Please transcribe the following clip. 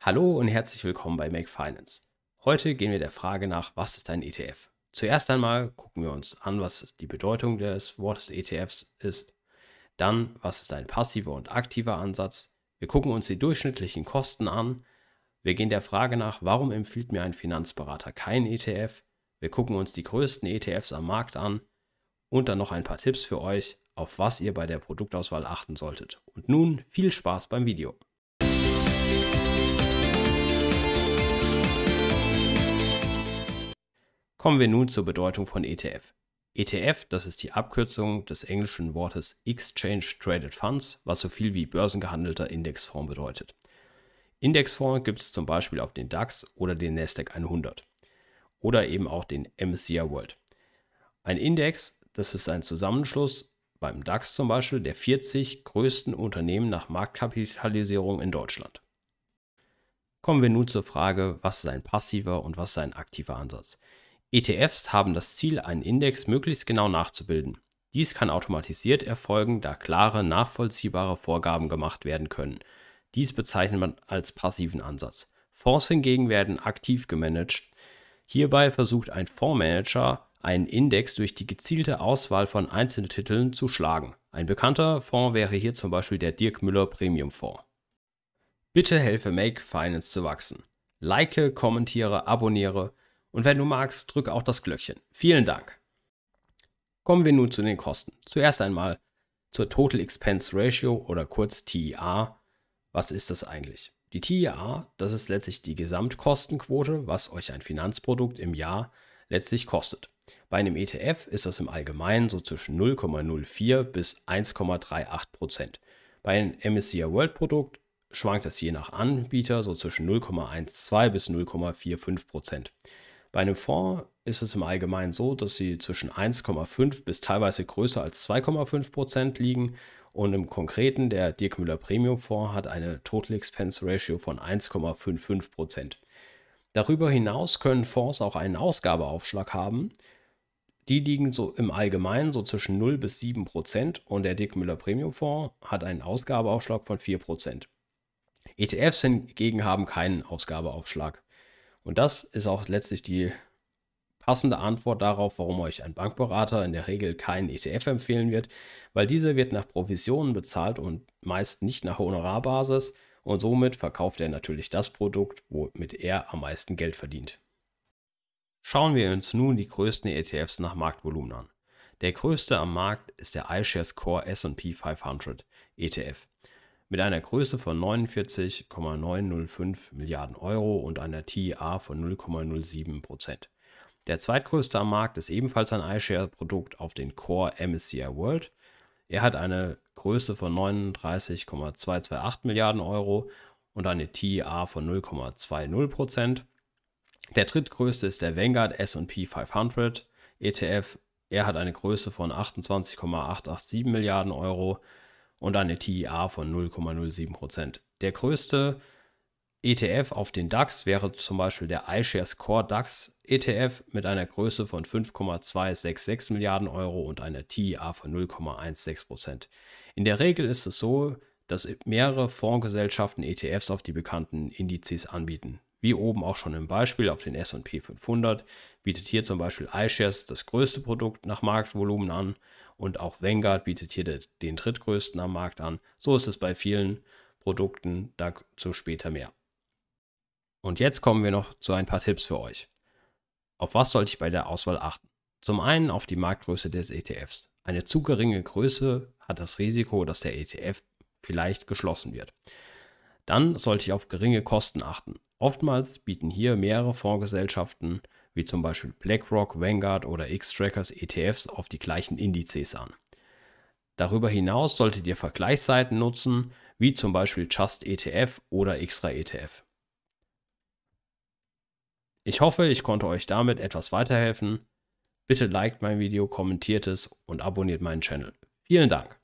Hallo und herzlich willkommen bei Make Finance. Heute gehen wir der Frage nach, was ist ein ETF? Zuerst einmal gucken wir uns an, was die Bedeutung des Wortes ETFs ist. Dann, was ist ein passiver und aktiver Ansatz? Wir gucken uns die durchschnittlichen Kosten an. Wir gehen der Frage nach, warum empfiehlt mir ein Finanzberater keinen ETF? Wir gucken uns die größten ETFs am Markt an und dann noch ein paar Tipps für euch, auf was ihr bei der Produktauswahl achten solltet. Und nun viel Spaß beim Video. Kommen wir nun zur Bedeutung von ETF. ETF, das ist die Abkürzung des englischen Wortes Exchange Traded Funds, was so viel wie börsengehandelter Indexfonds bedeutet. Indexfonds gibt es zum Beispiel auf den DAX oder den NASDAQ 100 oder eben auch den MSCI World. Ein Index, das ist ein Zusammenschluss beim DAX zum Beispiel der 40 größten Unternehmen nach Marktkapitalisierung in Deutschland. Kommen wir nun zur Frage, was ist ein passiver und was ist ein aktiver Ansatz? ETFs haben das Ziel, einen Index möglichst genau nachzubilden. Dies kann automatisiert erfolgen, da klare, nachvollziehbare Vorgaben gemacht werden können. Dies bezeichnet man als passiven Ansatz. Fonds hingegen werden aktiv gemanagt. Hierbei versucht ein Fondsmanager, einen Index durch die gezielte Auswahl von einzelnen Titeln zu schlagen. Ein bekannter Fonds wäre hier zum Beispiel der Dirk Müller Premium Fonds. Bitte helfe Make Finance zu wachsen. Like, kommentiere, abonniere. Und wenn du magst, drücke auch das Glöckchen. Vielen Dank. Kommen wir nun zu den Kosten. Zuerst einmal zur Total Expense Ratio oder kurz TER. Was ist das eigentlich? Die TER, das ist letztlich die Gesamtkostenquote, was euch ein Finanzprodukt im Jahr letztlich kostet. Bei einem ETF ist das im Allgemeinen so zwischen 0,04 bis 1,38 Prozent. Bei einem MSCI World Produkt schwankt das je nach Anbieter so zwischen 0,12 bis 0,45 Prozent. Bei einem Fonds ist es im Allgemeinen so, dass sie zwischen 1,5 bis teilweise größer als 2,5 Prozent liegen. Und im Konkreten, der Dirk Müller Premium Fonds hat eine Total Expense Ratio von 1,55 Prozent. Darüber hinaus können Fonds auch einen Ausgabeaufschlag haben. Die liegen so im Allgemeinen so zwischen 0 bis 7 Prozent und der Dirk Müller Premium Fonds hat einen Ausgabeaufschlag von 4 Prozent. ETFs hingegen haben keinen Ausgabeaufschlag. Und das ist auch letztlich die passende Antwort darauf, warum euch ein Bankberater in der Regel keinen ETF empfehlen wird, weil dieser wird nach Provisionen bezahlt und meist nicht nach Honorarbasis und somit verkauft er natürlich das Produkt, womit er am meisten Geld verdient. Schauen wir uns nun die größten ETFs nach Marktvolumen an. Der größte am Markt ist der iShares Core S&P 500 ETF mit einer Größe von 49,905 Milliarden Euro und einer TIA von 0,07 Prozent. Der zweitgrößte am Markt ist ebenfalls ein iShare-Produkt auf den Core MSCI World. Er hat eine Größe von 39,228 Milliarden Euro und eine TIA von 0,20 Prozent. Der drittgrößte ist der Vanguard SP 500 ETF. Er hat eine Größe von 28,887 Milliarden Euro und eine TIA von 0,07%. Der größte ETF auf den DAX wäre zum Beispiel der iShares Core DAX ETF mit einer Größe von 5,266 Milliarden Euro und einer TIA von 0,16 In der Regel ist es so, dass mehrere Fondsgesellschaften ETFs auf die bekannten Indizes anbieten. Wie oben auch schon im Beispiel auf den SP 500 bietet hier zum Beispiel iShares das größte Produkt nach Marktvolumen an und auch Vanguard bietet hier den drittgrößten am Markt an. So ist es bei vielen Produkten, dazu später mehr. Und jetzt kommen wir noch zu ein paar Tipps für euch. Auf was sollte ich bei der Auswahl achten? Zum einen auf die Marktgröße des ETFs. Eine zu geringe Größe hat das Risiko, dass der ETF vielleicht geschlossen wird. Dann sollte ich auf geringe Kosten achten. Oftmals bieten hier mehrere Fondsgesellschaften wie zum Beispiel BlackRock, Vanguard oder X-Trackers ETFs auf die gleichen Indizes an. Darüber hinaus solltet ihr Vergleichsseiten nutzen, wie zum Beispiel Just ETF oder Extra ETF. Ich hoffe, ich konnte euch damit etwas weiterhelfen. Bitte liked mein Video, kommentiert es und abonniert meinen Channel. Vielen Dank.